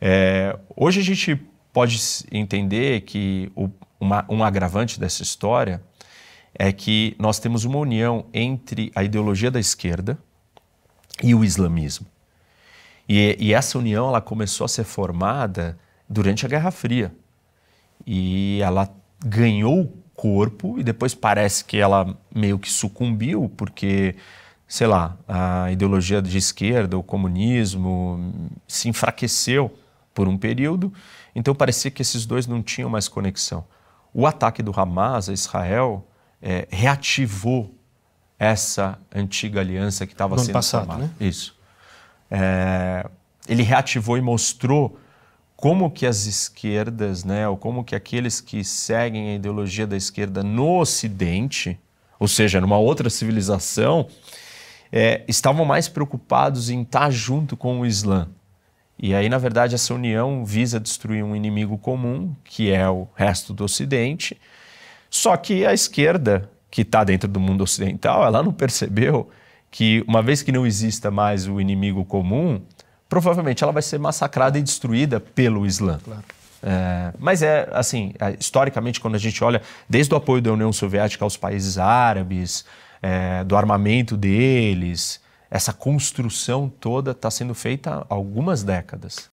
É, hoje a gente pode entender que o, uma, um agravante dessa história é que nós temos uma união entre a ideologia da esquerda e o islamismo. E, e essa união ela começou a ser formada durante a Guerra Fria. E ela ganhou corpo e depois parece que ela meio que sucumbiu, porque, sei lá, a ideologia de esquerda, o comunismo, se enfraqueceu por um período, então parecia que esses dois não tinham mais conexão. O ataque do Hamas a Israel é, reativou essa antiga aliança que estava sendo passado, formada. Né? Isso. É, ele reativou e mostrou como que as esquerdas, né, ou como que aqueles que seguem a ideologia da esquerda no Ocidente, ou seja, numa outra civilização, é, estavam mais preocupados em estar junto com o Islã e aí, na verdade, essa união visa destruir um inimigo comum, que é o resto do Ocidente. Só que a esquerda, que está dentro do mundo ocidental, ela não percebeu que, uma vez que não exista mais o inimigo comum, provavelmente ela vai ser massacrada e destruída pelo Islã. Claro. É, mas é assim, é, historicamente, quando a gente olha, desde o apoio da União Soviética aos países árabes, é, do armamento deles, essa construção toda está sendo feita há algumas décadas.